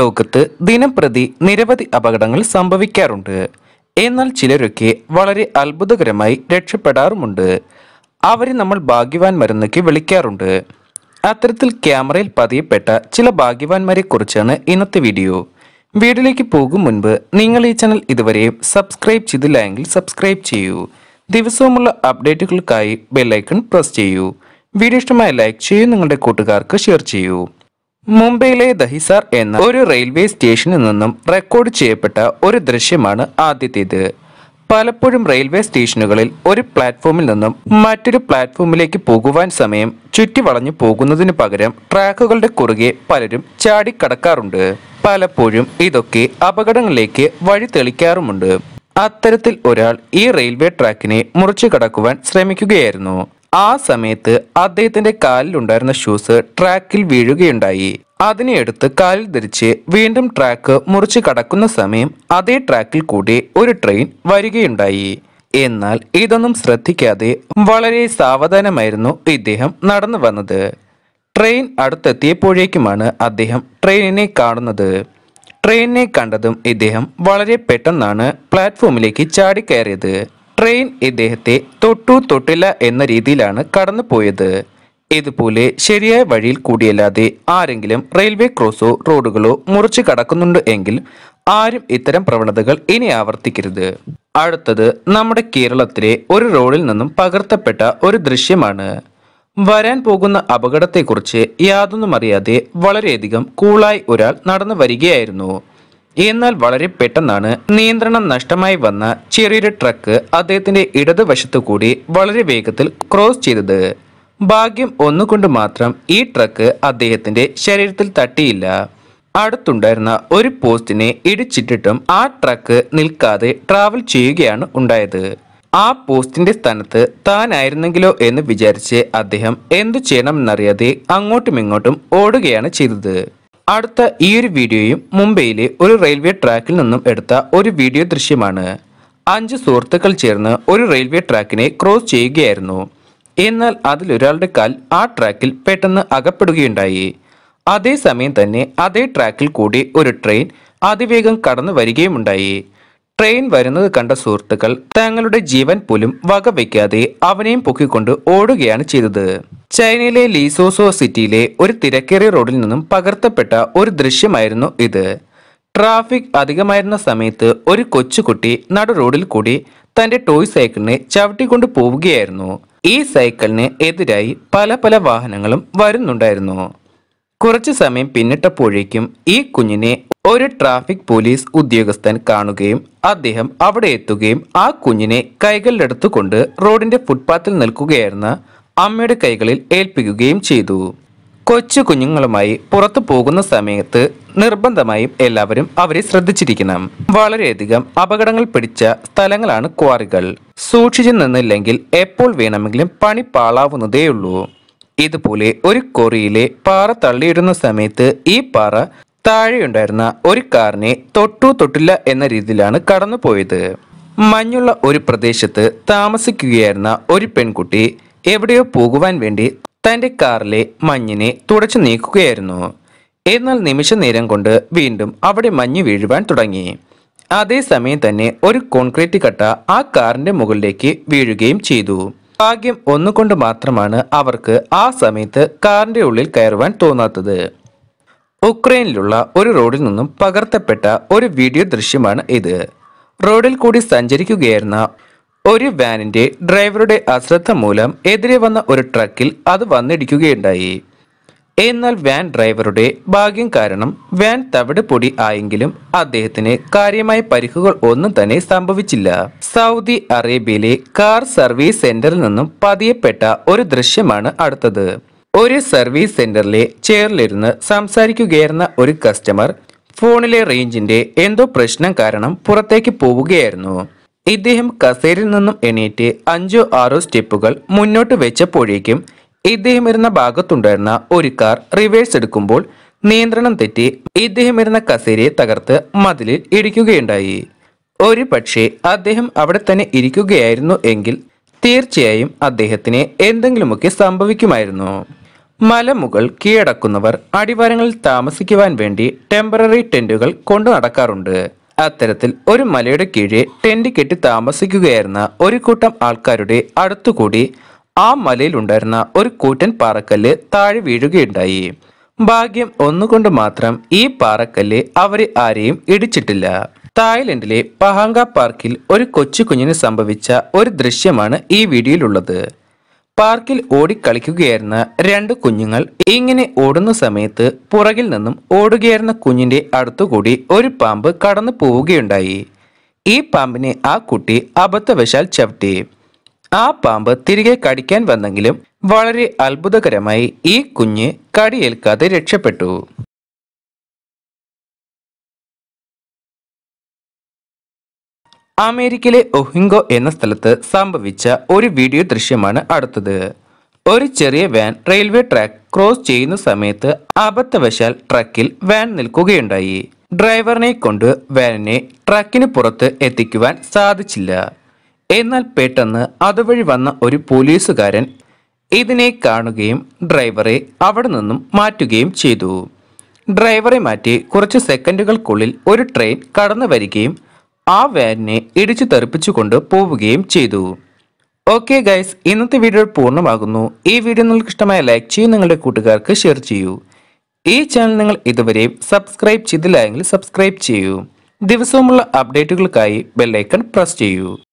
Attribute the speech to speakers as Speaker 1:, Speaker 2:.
Speaker 1: ലോകത്ത് ദിനംപ്രതി നിരവധി അപകടങ്ങൾ സംഭവിക്കാറുണ്ട് എന്നാൽ ചിലരൊക്കെ വളരെ അത്ഭുതകരമായി രക്ഷപ്പെടാറുമുണ്ട് അവരെ നമ്മൾ ഭാഗ്യവാൻമാരെന്നൊക്കെ വിളിക്കാറുണ്ട് അത്തരത്തിൽ ക്യാമറയിൽ പതിയപ്പെട്ട ചില ഭാഗ്യവാന്മാരെ കുറിച്ചാണ് ഇന്നത്തെ വീഡിയോ വീഡിയോയിലേക്ക് പോകും മുൻപ് നിങ്ങൾ ഈ ചാനൽ ഇതുവരെയും സബ്സ്ക്രൈബ് ചെയ്തില്ല എങ്കിൽ സബ്സ്ക്രൈബ് ചെയ്യൂ ദിവസവുമുള്ള അപ്ഡേറ്റുകൾക്കായി ബെല്ലൈക്കൺ പ്രസ് ചെയ്യൂ വീഡിയോ ഇഷ്ടമായ ലൈക്ക് ചെയ്യൂ നിങ്ങളുടെ കൂട്ടുകാർക്ക് ഷെയർ ചെയ്യൂ മുംബൈയിലെ ദഹിസാർ എന്ന ഒരു റെയിൽവേ സ്റ്റേഷനിൽ നിന്നും റെക്കോർഡ് ചെയ്യപ്പെട്ട ഒരു ദൃശ്യമാണ് ആദ്യത്തേത് പലപ്പോഴും റെയിൽവേ സ്റ്റേഷനുകളിൽ ഒരു പ്ലാറ്റ്ഫോമിൽ നിന്നും മറ്റൊരു പ്ലാറ്റ്ഫോമിലേക്ക് പോകുവാൻ സമയം ചുറ്റിവളഞ്ഞു പോകുന്നതിന് പകരം ട്രാക്കുകളുടെ കുറുകെ പലരും ചാടിക്കടക്കാറുണ്ട് പലപ്പോഴും ഇതൊക്കെ അപകടങ്ങളിലേക്ക് വഴി തെളിക്കാറുമുണ്ട് അത്തരത്തിൽ ഒരാൾ ഈ റെയിൽവേ ട്രാക്കിനെ മുറിച്ചു കടക്കുവാൻ ശ്രമിക്കുകയായിരുന്നു ആ സമയത്ത് അദ്ദേഹത്തിന്റെ കാലിലുണ്ടായിരുന്ന ഷൂസ് ട്രാക്കിൽ വീഴുകയുണ്ടായി അതിനെ എടുത്ത് കാലിൽ ധരിച്ച് വീണ്ടും ട്രാക്ക് മുറിച്ച് കടക്കുന്ന സമയം അതേ ട്രാക്കിൽ കൂടി ഒരു ട്രെയിൻ വരികയുണ്ടായി എന്നാൽ ഇതൊന്നും ശ്രദ്ധിക്കാതെ വളരെ സാവധാനമായിരുന്നു ഇദ്ദേഹം നടന്നു വന്നത് ട്രെയിൻ അടുത്തെത്തിയപ്പോഴേക്കുമാണ് അദ്ദേഹം ട്രെയിനിനെ കാണുന്നത് ട്രെയിനിനെ കണ്ടതും ഇദ്ദേഹം വളരെ പെട്ടെന്നാണ് പ്ലാറ്റ്ഫോമിലേക്ക് ചാടിക്കയറിയത് ട്രെയിൻ ഇദ്ദേഹത്തെ തൊട്ടു തൊട്ടില്ല എന്ന രീതിയിലാണ് കടന്നുപോയത് ഇതുപോലെ ശരിയായ വഴിയിൽ കൂടിയല്ലാതെ ആരെങ്കിലും റെയിൽവേ ക്രോസോ റോഡുകളോ മുറിച്ച് കടക്കുന്നുണ്ട് എങ്കിൽ ആരും ഇത്തരം പ്രവണതകൾ ഇനി ആവർത്തിക്കരുത് അടുത്തത് നമ്മുടെ കേരളത്തിലെ ഒരു റോഡിൽ നിന്നും പകർത്തപ്പെട്ട ഒരു ദൃശ്യമാണ് വരാൻ പോകുന്ന അപകടത്തെക്കുറിച്ച് യാതൊന്നും അറിയാതെ വളരെയധികം കൂളായി ഒരാൾ നടന്നു വരികയായിരുന്നു എന്നാൽ വളരെ പെട്ടെന്നാണ് നിയന്ത്രണം നഷ്ടമായി വന്ന ചെറിയൊരു ട്രക്ക് അദ്ദേഹത്തിന്റെ ഇടതുവശത്തു കൂടി വളരെ വേഗത്തിൽ ക്രോസ് ചെയ്തത് ഭാഗ്യം ഒന്നുകൊണ്ട് മാത്രം ഈ ട്രക്ക് അദ്ദേഹത്തിന്റെ ശരീരത്തിൽ തട്ടിയില്ല അടുത്തുണ്ടായിരുന്ന ഒരു പോസ്റ്റിനെ ഇടിച്ചിട്ടിട്ടും ആ ട്രക്ക് നിൽക്കാതെ ട്രാവൽ ചെയ്യുകയാണ് ഉണ്ടായത് ആ പോസ്റ്റിന്റെ സ്ഥാനത്ത് താനായിരുന്നെങ്കിലോ എന്ന് വിചാരിച്ച് അദ്ദേഹം എന്തു ചെയ്യണമെന്നറിയാതെ അങ്ങോട്ടും ഇങ്ങോട്ടും ഓടുകയാണ് ചെയ്തത് അടുത്ത ഈ ഒരു വീഡിയോയും മുംബൈയിലെ ഒരു റെയിൽവേ ട്രാക്കിൽ നിന്നും എടുത്ത ഒരു വീഡിയോ ദൃശ്യമാണ് അഞ്ച് സുഹൃത്തുക്കൾ ചേർന്ന് ഒരു റെയിൽവേ ട്രാക്കിനെ ക്രോസ് ചെയ്യുകയായിരുന്നു എന്നാൽ അതിലൊരാളുടെ കാൽ ആ ട്രാക്കിൽ പെട്ടെന്ന് അകപ്പെടുകയുണ്ടായി അതേസമയം തന്നെ അതേ ട്രാക്കിൽ കൂടി ഒരു ട്രെയിൻ അതിവേഗം കടന്നു വരികയുമുണ്ടായി ട്രെയിൻ വരുന്നത് കണ്ട സുഹൃത്തുക്കൾ തങ്ങളുടെ ജീവൻ പോലും വകവയ്ക്കാതെ അവനെയും പൊക്കിക്കൊണ്ട് ഓടുകയാണ് ചെയ്തത് ചൈനയിലെ ലീസോസോ സിറ്റിയിലെ ഒരു തിരക്കേറിയ റോഡിൽ നിന്നും പകർത്തപ്പെട്ട ഒരു ദൃശ്യമായിരുന്നു ഇത് ട്രാഫിക് അധികമായിരുന്ന സമയത്ത് ഒരു കൊച്ചുകുട്ടി നടു റോഡിൽ കൂടി തന്റെ ടോയ് സൈക്കിളിനെ ചവിട്ടിക്കൊണ്ട് പോവുകയായിരുന്നു ഈ സൈക്കിളിന് എതിരായി പല പല വാഹനങ്ങളും വരുന്നുണ്ടായിരുന്നു കുറച്ചു സമയം പിന്നിട്ടപ്പോഴേക്കും ഈ കുഞ്ഞിനെ ഒരു ട്രാഫിക് പോലീസ് ഉദ്യോഗസ്ഥൻ കാണുകയും അദ്ദേഹം അവിടെ എത്തുകയും ആ കുഞ്ഞിനെ കൈകളിലെടുത്തുകൊണ്ട് റോഡിന്റെ ഫുട്പാത്തിൽ നിൽക്കുകയായിരുന്ന അമ്മയുടെ കൈകളിൽ ഏൽപ്പിക്കുകയും ചെയ്തു കൊച്ചു കുഞ്ഞുങ്ങളുമായി പുറത്തു പോകുന്ന സമയത്ത് നിർബന്ധമായും എല്ലാവരും അവരെ ശ്രദ്ധിച്ചിരിക്കണം വളരെയധികം അപകടങ്ങൾ പിടിച്ച സ്ഥലങ്ങളാണ് ക്വാറികൾ സൂക്ഷിച്ചു നിന്നില്ലെങ്കിൽ എപ്പോൾ വേണമെങ്കിലും പണി പാളാവുന്നതേയുള്ളൂ ഇതുപോലെ ഒരു കൊറിയിലെ പാറ തള്ളിയിടുന്ന സമയത്ത് ഈ പാറ താഴെയുണ്ടായിരുന്ന ഒരു കാറിനെ തൊട്ടു തൊട്ടില്ല എന്ന രീതിയിലാണ് കടന്നുപോയത് മഞ്ഞുള്ള ഒരു പ്രദേശത്ത് താമസിക്കുകയായിരുന്ന ഒരു പെൺകുട്ടി എവിടെയോ പോകുവാൻ വേണ്ടി തൻ്റെ കാറിലെ മഞ്ഞിനെ തുടച്ചു നീക്കുകയായിരുന്നു എന്നാൽ നിമിഷ നേരം കൊണ്ട് വീണ്ടും അവിടെ മഞ്ഞ് വീഴുവാൻ തുടങ്ങി അതേസമയം തന്നെ ഒരു കോൺക്രീറ്റ് കട്ട ആ കാറിന്റെ മുകളിലേക്ക് വീഴുകയും ചെയ്തു ഭാഗ്യം ഒന്നുകൊണ്ട് മാത്രമാണ് അവർക്ക് ആ സമയത്ത് കാറിന്റെ ഉള്ളിൽ കയറുവാൻ തോന്നാത്തത് ഉക്രൈനിലുള്ള ഒരു റോഡിൽ നിന്നും പകർത്തപ്പെട്ട ഒരു വീഡിയോ ദൃശ്യമാണ് ഇത് റോഡിൽ കൂടി സഞ്ചരിക്കുകയായിരുന്ന ഒരു വാനിന്റെ ഡ്രൈവറുടെ അശ്രദ്ധ മൂലം എതിരെ വന്ന ഒരു ട്രക്കിൽ അത് വന്നിടിക്കുകയുണ്ടായി എന്നാൽ വാൻ ഡ്രൈവറുടെ ഭാഗ്യം കാരണം വാൻ തവിട് പൊടി ആയെങ്കിലും അദ്ദേഹത്തിന് കാര്യമായ പരിക്കുകൾ ഒന്നും തന്നെ സംഭവിച്ചില്ല സൗദി അറേബ്യയിലെ കാർ സർവീസ് സെന്ററിൽ നിന്നും പതിയപ്പെട്ട ഒരു ദൃശ്യമാണ് അടുത്തത് ഒരു സർവീസ് സെന്ററിലെ ചെയറിലിരുന്ന് സംസാരിക്കുകയായിരുന്ന ഒരു കസ്റ്റമർ ഫോണിലെ റേഞ്ചിന്റെ എന്തോ പ്രശ്നം കാരണം പുറത്തേക്ക് പോവുകയായിരുന്നു ഇദ്ദേഹം കസേരയിൽ നിന്നും എണീറ്റ് അഞ്ചോ ആറോ സ്റ്റെപ്പുകൾ മുന്നോട്ട് വെച്ചപ്പോഴേക്കും ഇദ്ദേഹം ഇരുന്ന ഭാഗത്തുണ്ടായിരുന്ന ഒരു കാർ റിവേഴ്സ് എടുക്കുമ്പോൾ നിയന്ത്രണം തെറ്റി ഇദ്ദേഹം ഇരുന്ന കസേരയെ തകർത്ത് മതിലിൽ ഇടിക്കുകയുണ്ടായി ഒരു പക്ഷേ അദ്ദേഹം അവിടെ തന്നെ ഇരിക്കുകയായിരുന്നു എങ്കിൽ തീർച്ചയായും അദ്ദേഹത്തിന് എന്തെങ്കിലുമൊക്കെ സംഭവിക്കുമായിരുന്നു മലമുകൾ കീഴടക്കുന്നവർ അടിവാരങ്ങളിൽ താമസിക്കുവാൻ വേണ്ടി ടെമ്പററി ടെന്റുകൾ കൊണ്ടു നടക്കാറുണ്ട് അത്തരത്തിൽ ഒരു മലയുടെ കീഴെ ടെന്റ് കെട്ടി താമസിക്കുകയായിരുന്ന ഒരു കൂട്ടം ആൾക്കാരുടെ അടുത്തുകൂടി ആ മലയിൽ ഉണ്ടായിരുന്ന ഒരു കൂറ്റൻ പാറക്കല്ല് താഴെ വീഴുകയുണ്ടായി ഭാഗ്യം ഒന്നുകൊണ്ട് മാത്രം ഈ പാറക്കല്ല് അവരെ ആരെയും ഇടിച്ചിട്ടില്ല തായ്ലൻഡിലെ പഹാങ്ക പാർക്കിൽ ഒരു കൊച്ചു കുഞ്ഞിന് സംഭവിച്ച ഒരു ദൃശ്യമാണ് ഈ വീഡിയോയിലുള്ളത് പാർക്കിൽ ഓടിക്കളിക്കുകയായിരുന്ന രണ്ട് കുഞ്ഞുങ്ങൾ ഇങ്ങനെ ഓടുന്ന സമയത്ത് പുറകിൽ നിന്നും ഓടുകയായിരുന്ന കുഞ്ഞിന്റെ അടുത്തുകൂടി ഒരു പാമ്പ് കടന്നു പോവുകയുണ്ടായി ഈ പാമ്പിനെ ആ കുട്ടി അബദ്ധവശാൽ ചവിട്ടി ആ പാമ്പ് തിരികെ കടിക്കാൻ വന്നെങ്കിലും വളരെ അത്ഭുതകരമായി ഈ കുഞ്ഞ് കടിയേൽക്കാതെ രക്ഷപ്പെട്ടു അമേരിക്കയിലെ ഒഹിങ്കോ എന്ന സ്ഥലത്ത് സംഭവിച്ച ഒരു വീഡിയോ ദൃശ്യമാണ് അടുത്തത് ഒരു ചെറിയ വാൻ റെയിൽവേ ട്രാക്ക് ക്രോസ് ചെയ്യുന്ന സമയത്ത് അബദ്ധവശാൽ ട്രക്കിൽ വാൻ നിൽക്കുകയുണ്ടായി ഡ്രൈവറിനെ കൊണ്ട് വാനിനെ ട്രക്കിന് പുറത്ത് എത്തിക്കുവാൻ സാധിച്ചില്ല എന്നാൽ പെട്ടെന്ന് അതുവഴി വന്ന ഒരു പോലീസുകാരൻ ഇതിനെ കാണുകയും ഡ്രൈവറെ അവിടെ നിന്നും മാറ്റുകയും ചെയ്തു ഡ്രൈവറെ മാറ്റി കുറച്ച് സെക്കൻഡുകൾക്കുള്ളിൽ ഒരു ട്രെയിൻ കടന്നു വരികയും ആ വാനിനെ ഇടിച്ചു തെറിപ്പിച്ചുകൊണ്ട് പോവുകയും ചെയ്തു ഓക്കെ ഗൈസ് ഇന്നത്തെ വീഡിയോ പൂർണ്ണമാകുന്നു ഈ വീഡിയോ നിങ്ങൾക്ക് ഇഷ്ടമായ ലൈക്ക് ചെയ്യൂ നിങ്ങളുടെ കൂട്ടുകാർക്ക് ഷെയർ ചെയ്യൂ ഈ ചാനൽ നിങ്ങൾ ഇതുവരെയും സബ്സ്ക്രൈബ് ചെയ്തില്ല എങ്കിൽ സബ്സ്ക്രൈബ് ചെയ്യൂ ദിവസവുമുള്ള അപ്ഡേറ്റുകൾക്കായി ബെല്ലൈക്കൺ പ്രസ് ചെയ്യൂ